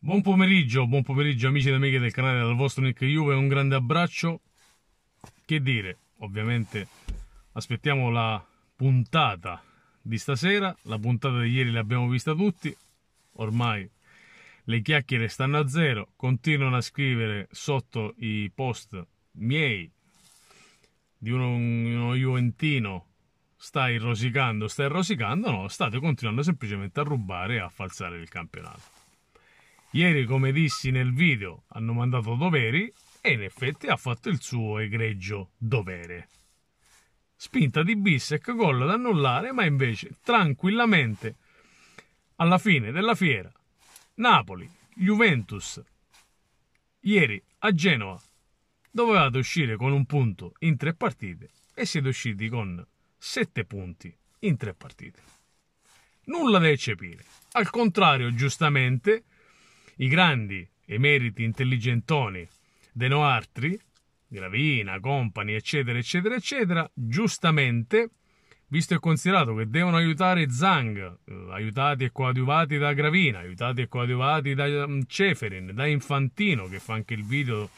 Buon pomeriggio, buon pomeriggio amici ed amiche del canale dal vostro Nick Juve, un grande abbraccio. Che dire, ovviamente aspettiamo la puntata di stasera, la puntata di ieri l'abbiamo vista tutti, ormai le chiacchiere stanno a zero, continuano a scrivere sotto i post miei, di uno, uno juventino, stai rosicando, stai rosicando, no, state continuando semplicemente a rubare e a falsare il campionato. Ieri, come dissi nel video, hanno mandato doveri e in effetti ha fatto il suo egregio dovere. Spinta di Bissec, gol da annullare, ma invece tranquillamente alla fine della fiera Napoli, Juventus, ieri a Genova dovevate uscire con un punto in tre partite e siete usciti con sette punti in tre partite. Nulla da eccepire. Al contrario, giustamente, i grandi emeriti intelligentoni dei noartri, Gravina, Company, eccetera, eccetera, eccetera, giustamente, visto e considerato che devono aiutare Zang, eh, aiutati e coadiuvati da Gravina, aiutati e coadiuvati da mm, Ceferin, da Infantino, che fa anche il video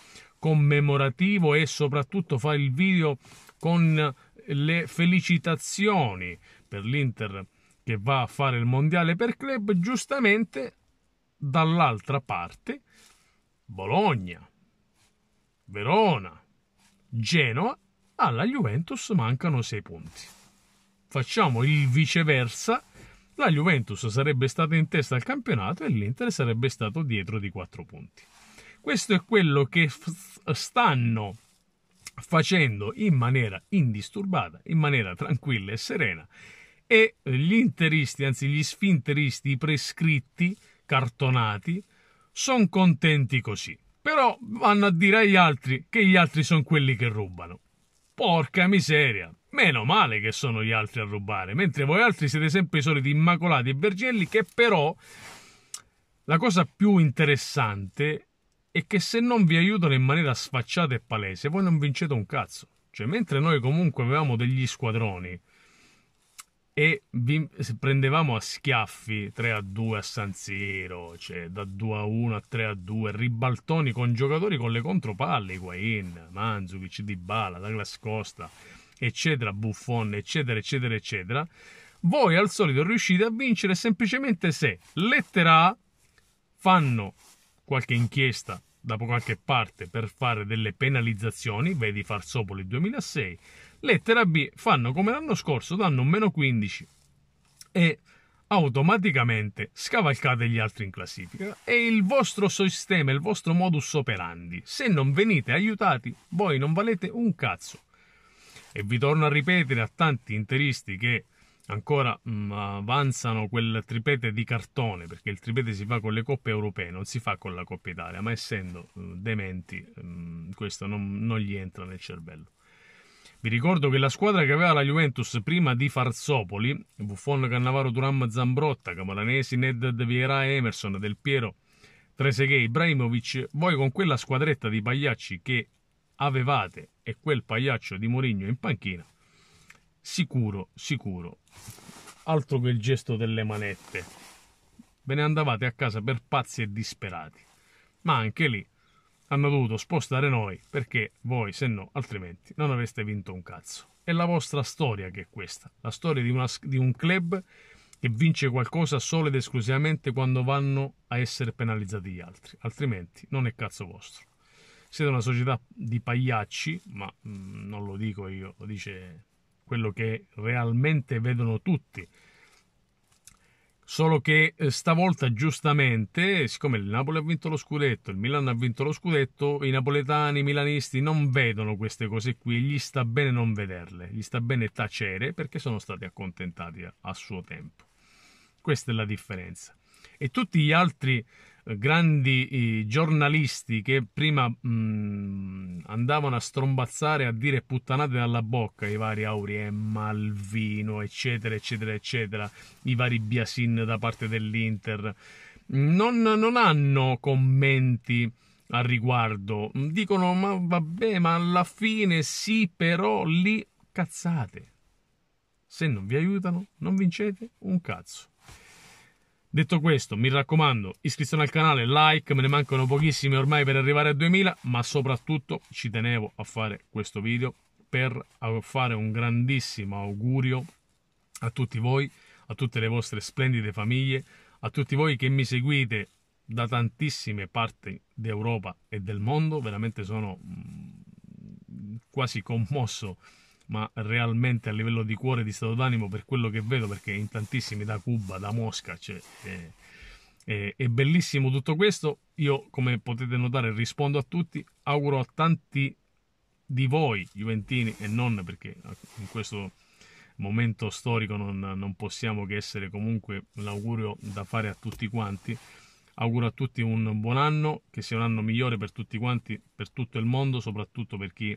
commemorativo e soprattutto fa il video con le felicitazioni per l'Inter che va a fare il mondiale per club, giustamente dall'altra parte Bologna, Verona, Genoa alla Juventus mancano sei punti. Facciamo il viceversa, la Juventus sarebbe stata in testa al campionato e l'Inter sarebbe stato dietro di quattro punti. Questo è quello che f- stanno facendo in maniera indisturbata, in maniera tranquilla e serena e gli interisti, anzi gli sfinteristi, i prescritti, cartonati, sono contenti così. Però vanno a dire agli altri che gli altri sono quelli che rubano. Porca miseria! Meno male che sono gli altri a rubare, mentre voi altri siete sempre i soliti immacolati e vergelli che però la cosa più interessante è che se non vi aiutano in maniera sfacciata e palese, voi non vincete un cazzo. Cioè, mentre noi comunque avevamo degli squadroni e vi prendevamo a schiaffi 3 a 2 a San Siro, cioè da 2 a 1 a 3 a 2, ribaltoni con giocatori con le contropalle, Higuain, Di Bala, Douglas Costa, eccetera, Buffon, eccetera, eccetera, eccetera, voi al solito riuscite a vincere semplicemente se lettera A fanno qualche inchiesta da qualche parte per fare delle penalizzazioni, vedi Farsopoli 2006, lettera B fanno come l'anno scorso, danno un meno 15 e automaticamente scavalcate gli altri in classifica. È il vostro sistema, il vostro modus operandi. Se non venite aiutati, voi non valete un cazzo. E vi torno a ripetere a tanti interisti che ancora mh, mm, avanzano quel tripete di cartone, perché il tripete si fa con le coppe europee, non si fa con la Coppa Italia, ma essendo mh, mm, dementi mh, mm, questo non, non, gli entra nel cervello. Vi ricordo che la squadra che aveva la Juventus prima di Farsopoli, Buffon, Cannavaro, Turam, Zambrotta, Camolanesi, Ned, De Viera, Emerson, Del Piero, Treseghe, Ibrahimovic, voi con quella squadretta di pagliacci che avevate e quel pagliaccio di Mourinho in panchina, sicuro, sicuro. Altro che il gesto delle manette. Ve ne andavate a casa per pazzi e disperati. Ma anche lì hanno dovuto spostare noi perché voi, se no, altrimenti non avreste vinto un cazzo. È la vostra storia che è questa, la storia di, una, di un club che vince qualcosa solo ed esclusivamente quando vanno a essere penalizzati gli altri, altrimenti non è cazzo vostro. Siete una società di pagliacci, ma mh, mm, non lo dico io, lo dice quello che realmente vedono tutti. Solo che eh, stavolta giustamente, siccome il Napoli ha vinto lo scudetto, il Milano ha vinto lo scudetto, i napoletani, i milanisti non vedono queste cose qui, gli sta bene non vederle, gli sta bene tacere perché sono stati accontentati a suo tempo. Questa è la differenza. E tutti gli altri grandi giornalisti che prima mh, andavano a strombazzare a dire puttanate dalla bocca i vari Aurie eh, Malvino eccetera eccetera eccetera i vari Biasin da parte dell'Inter non, non hanno commenti al riguardo dicono ma vabbè ma alla fine sì però lì cazzate se non vi aiutano non vincete un cazzo Detto questo, mi raccomando, iscrizione al canale, like, me ne mancano pochissimi ormai per arrivare a 2000, ma soprattutto ci tenevo a fare questo video per fare un grandissimo augurio a tutti voi, a tutte le vostre splendide famiglie, a tutti voi che mi seguite da tantissime parti d'Europa e del mondo, veramente sono mm, quasi commosso ma realmente a livello di cuore di stato d'animo per quello che vedo perché in tantissimi da Cuba, da Mosca cioè, è, eh, è, eh, è bellissimo tutto questo io come potete notare rispondo a tutti auguro a tanti di voi Juventini e non perché in questo momento storico non, non possiamo che essere comunque l'augurio da fare a tutti quanti auguro a tutti un buon anno che sia un anno migliore per tutti quanti per tutto il mondo soprattutto per chi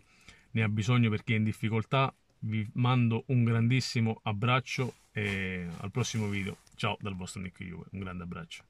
ne ha bisogno perché è in difficoltà. Vi mando un grandissimo abbraccio e al prossimo video. Ciao dal vostro Nick Juve, un grande abbraccio.